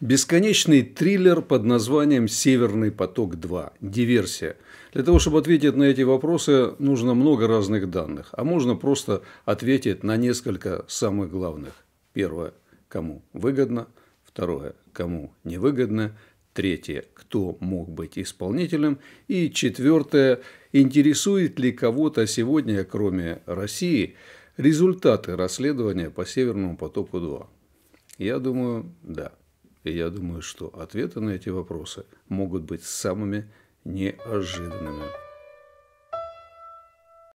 Бесконечный триллер под названием «Северный поток-2. Диверсия». Для того, чтобы ответить на эти вопросы, нужно много разных данных, а можно просто ответить на несколько самых главных. Первое – кому выгодно, второе – кому невыгодно, третье – кто мог быть исполнителем, и четвертое – интересует ли кого-то сегодня, кроме России, результаты расследования по «Северному потоку-2». Я думаю, да. И я думаю, что ответы на эти вопросы могут быть самыми неожиданными.